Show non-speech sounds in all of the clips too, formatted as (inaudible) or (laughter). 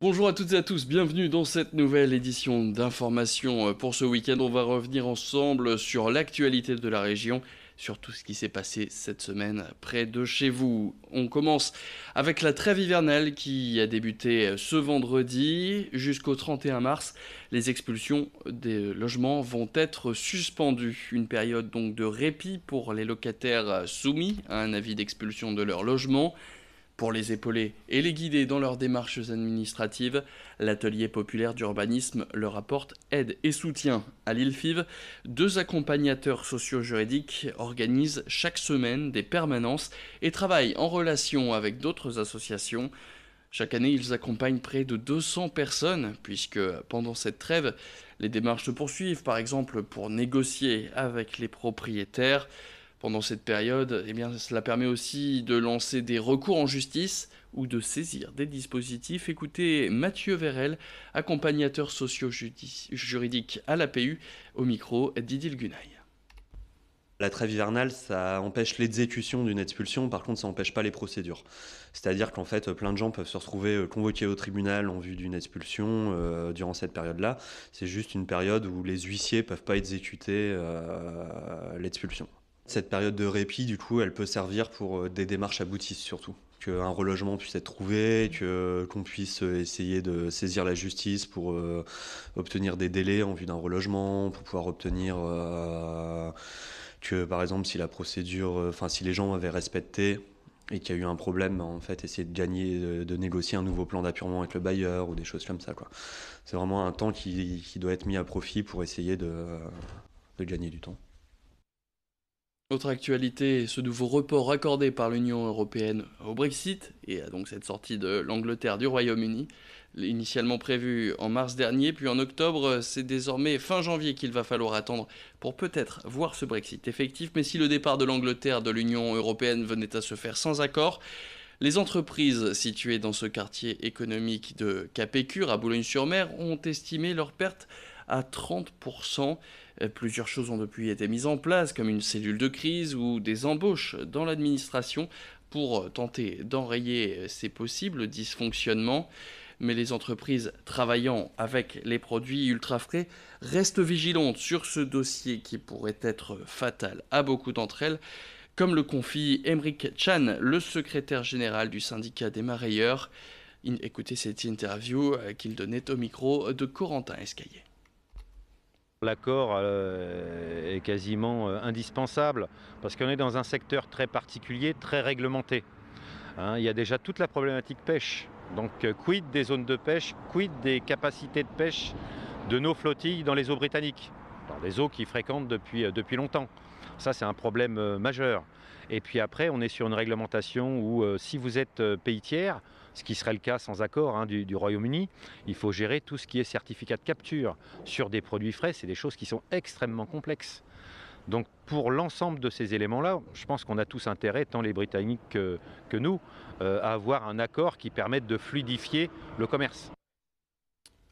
Bonjour à toutes et à tous, bienvenue dans cette nouvelle édition d'information. Euh, pour ce week-end, on va revenir ensemble sur l'actualité de la région, sur tout ce qui s'est passé cette semaine près de chez vous. On commence avec la trêve hivernale qui a débuté euh, ce vendredi jusqu'au 31 mars. Les expulsions des logements vont être suspendues. Une période donc de répit pour les locataires euh, soumis à un avis d'expulsion de leur logement. Pour les épauler et les guider dans leurs démarches administratives, l'atelier populaire d'urbanisme leur apporte aide et soutien. À l'île Five, deux accompagnateurs socio-juridiques organisent chaque semaine des permanences et travaillent en relation avec d'autres associations. Chaque année, ils accompagnent près de 200 personnes, puisque pendant cette trêve, les démarches se poursuivent, par exemple pour négocier avec les propriétaires pendant cette période, eh bien, cela permet aussi de lancer des recours en justice ou de saisir des dispositifs. Écoutez Mathieu Verrel, accompagnateur socio-juridique à l'APU, au micro Didil Gunay. La trêve hivernale, ça empêche l'exécution d'une expulsion, par contre, ça n'empêche pas les procédures. C'est-à-dire qu'en fait, plein de gens peuvent se retrouver euh, convoqués au tribunal en vue d'une expulsion euh, durant cette période-là. C'est juste une période où les huissiers peuvent pas exécuter euh, l'expulsion. Cette période de répit, du coup, elle peut servir pour euh, des démarches aboutissent surtout. Qu'un relogement puisse être trouvé, que, qu'on puisse euh, essayer de saisir la justice pour euh, obtenir des délais en vue d'un relogement, pour pouvoir obtenir que, par exemple, si la procédure, enfin, si les gens avaient respecté et qu'il y a eu un problème, en fait, essayer de gagner, de, négocier un nouveau plan d'appurement avec le bailleur ou des choses comme ça. Quoi. C'est vraiment un temps qui, doit être mis à profit pour essayer de gagner du temps. Autre actualité, ce nouveau report accordé par l'Union européenne au Brexit, et à donc cette sortie de l'Angleterre du Royaume-Uni, initialement prévu en mars dernier, puis en octobre, c'est désormais fin janvier qu'il va falloir attendre pour peut-être voir ce Brexit effectif, mais si le départ de l'Angleterre de l'Union européenne venait à se faire sans accord, les entreprises situées dans ce quartier économique de Capécure à Boulogne-sur-Mer ont estimé leurs pertes à 30%. Euh, plusieurs choses ont depuis été mises en place, comme une cellule de crise ou des embauches dans l'administration pour tenter d'enrayer euh, ces possibles dysfonctionnements. Mais les entreprises travaillant avec les produits ultra frais restent vigilantes sur ce dossier qui pourrait être fatal à beaucoup d'entre elles, comme le confie Emric Chan, le secrétaire général du syndicat des marailleurs. Écoutez cette interview euh, qu'il donnait au micro de Corentin Escalier. L'accord euh, est quasiment euh, indispensable parce qu'on est dans un secteur très particulier, très réglementé. Hein. il y a déjà toute la problématique pêche. Donc euh, quid des zones de pêche, quid des capacités de pêche de nos flottilles dans les eaux britanniques, dans des eaux qui fréquentent depuis longtemps. Ça, c'est un problème majeur. Et puis après, on est sur une réglementation où si vous êtes pays tiers, ce qui serait le cas sans accord hein, du, Royaume-Uni. Il faut gérer tout ce qui est certificat de capture sur des produits frais, c'est des choses qui sont extrêmement complexes. Donc pour l'ensemble de ces éléments-là, je pense qu'on a tous intérêt, tant les Britanniques que, nous, euh, à avoir un accord qui permette de fluidifier le commerce.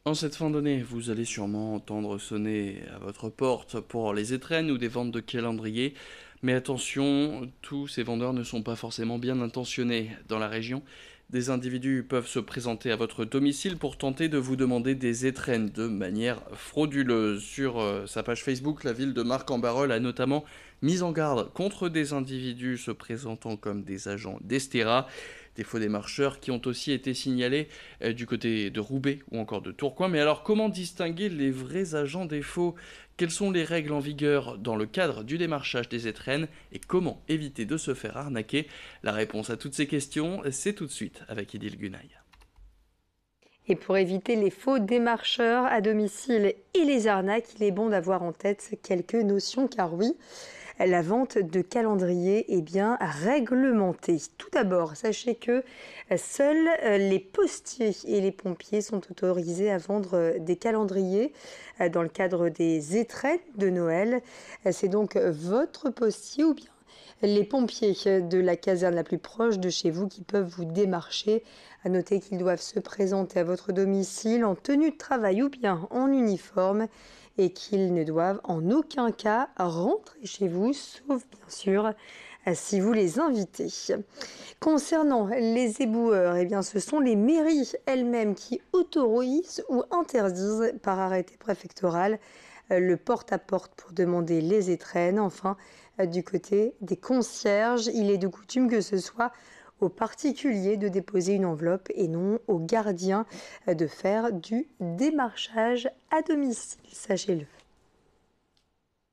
En cette fin d'année, vous allez sûrement entendre sonner à votre porte pour les étrennes ou des ventes de calendriers. Mais attention, tous ces vendeurs ne sont pas forcément bien intentionnés dans la région. Des individus peuvent se présenter à votre domicile pour tenter de vous demander des étrennes de manière frauduleuse. Sur euh, sa page Facebook, la ville de Marc-en-Barœul a notamment mis en garde contre des individus se présentant comme des agents d'Estera des faux démarcheurs qui ont aussi été signalés euh, du côté de Roubaix ou encore de Tourcoing. Mais alors comment distinguer les vrais agents des faux Quelles sont les règles en vigueur dans le cadre du démarchage des étrennes et comment éviter de se faire arnaquer La réponse à toutes ces questions, c'est tout de suite avec Idil Gunay. Et pour éviter les faux démarcheurs à domicile et les arnaques, il est bon d'avoir en tête quelques notions, car oui, la vente de calendriers est bien, réglementée. Tout d'abord, sachez que euh, seuls euh, les postiers et les pompiers sont autorisés à vendre euh, des calendriers dans le cadre des étrennes de Noël. C'est donc votre postier ou bien les pompiers de la caserne la plus proche de chez vous qui peuvent vous démarcher. À noter qu'ils doivent se présenter à votre domicile en tenue de travail ou bien en uniforme et qu'ils ne doivent en aucun cas rentrer chez vous, sauf bien sûr euh, si vous les invitez. Concernant les éboueurs, eh bien, ce sont les mairies elles-mêmes qui autorisent ou interdisent par arrêté préfectoral euh, le porte-à-porte -porte pour demander les étrennes. Enfin, euh, du côté des concierges, il est de coutume que ce soit aux particuliers de déposer une enveloppe et non aux gardiens de faire du démarchage à domicile, sachez-le.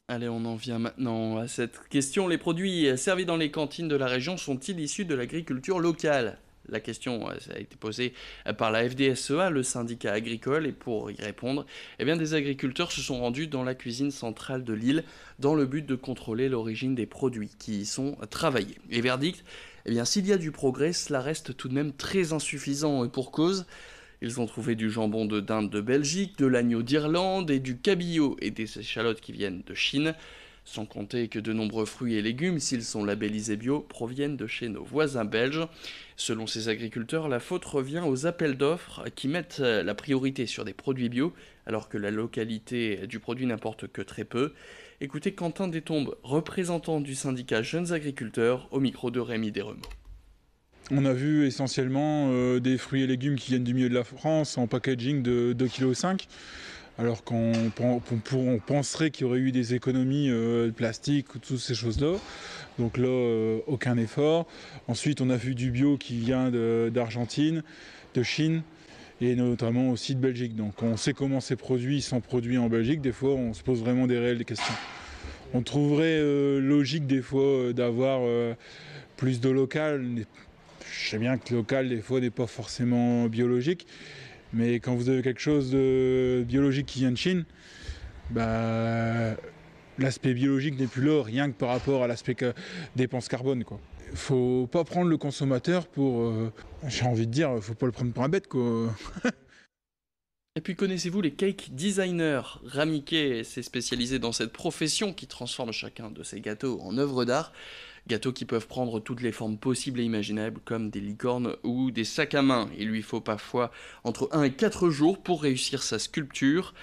Allez, on en vient maintenant à cette question. Les produits servis dans les cantines de la région sont-ils issus de l'agriculture locale la question euh, a été posée euh, par la FDSEA, le syndicat agricole, et pour y répondre, eh bien, des agriculteurs se sont rendus dans la cuisine centrale de l'île dans le but de contrôler l'origine des produits qui y sont travaillés. Et verdict, eh bien s'il y a du progrès, cela reste tout de même très insuffisant et pour cause. Ils ont trouvé du jambon de dinde de Belgique, de l'agneau d'Irlande et du cabillaud et des échalotes qui viennent de Chine, sans compter que de nombreux fruits et légumes, s'ils sont labellisés bio, proviennent de chez nos voisins belges. Selon ces agriculteurs, la faute revient aux appels d'offres qui mettent la priorité sur des produits bio, alors que la localité du produit n'importe que très peu. Écoutez Quentin Tombes, représentant du syndicat Jeunes Agriculteurs, au micro de Rémi Desremaux. On a vu essentiellement euh, des fruits et légumes qui viennent du milieu de la France en packaging de 2,5 kg. Alors qu'on penserait qu'il y aurait eu des économies euh, de plastique ou toutes ces choses-là. Donc là, euh, aucun effort. Ensuite, on a vu du bio qui vient d'Argentine, de Chine et notamment aussi de Belgique. Donc on sait comment ces produits sont produits en Belgique. Des fois, on se pose vraiment des réelles questions. On trouverait euh, logique des fois euh, d'avoir euh, plus de local. Je sais bien que local, des fois, n'est pas forcément biologique. Mais quand vous avez quelque chose de biologique qui vient de Chine, bah, l'aspect biologique n'est plus là, rien que par rapport à l'aspect dépense carbone. Quoi. Faut pas prendre le consommateur pour. Euh, j'ai envie de dire, faut pas le prendre pour un bête. Quoi. (laughs) Et puis connaissez-vous les cake designers Ramiquet s'est spécialisé dans cette profession qui transforme chacun de ses gâteaux en œuvre d'art. Gâteaux qui peuvent prendre toutes les formes possibles et imaginables, comme des licornes ou des sacs à main. Il lui faut parfois entre 1 et 4 jours pour réussir sa sculpture.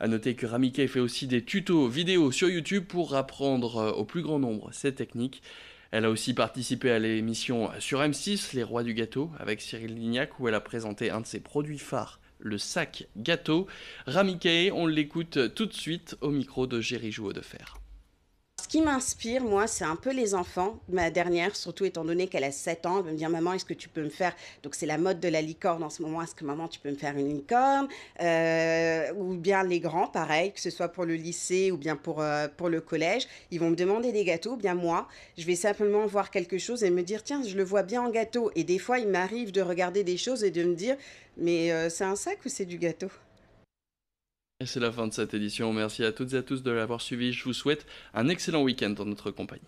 A noter que Ramike fait aussi des tutos vidéo sur YouTube pour apprendre euh, au plus grand nombre ces techniques. Elle a aussi participé à l'émission sur M6, Les Rois du Gâteau, avec Cyril Lignac, où elle a présenté un de ses produits phares, le sac gâteau. Ramike, on l'écoute tout de suite au micro de Jerry Jouot de Fer ce qui m'inspire, moi, c'est un peu les enfants. Ma dernière, surtout étant donné qu'elle a 7 ans, elle me dire Maman, est-ce que tu peux me faire. Donc, c'est la mode de la licorne en ce moment. Est-ce que maman, tu peux me faire une licorne euh, Ou bien les grands, pareil, que ce soit pour le lycée ou bien pour, euh, pour le collège. Ils vont me demander des gâteaux. Bien, moi, je vais simplement voir quelque chose et me dire Tiens, je le vois bien en gâteau. Et des fois, il m'arrive de regarder des choses et de me dire Mais euh, c'est un sac ou c'est du gâteau et c'est la fin de cette édition. Merci à toutes et à tous de l'avoir suivi. Je vous souhaite un excellent week-end dans notre compagnie.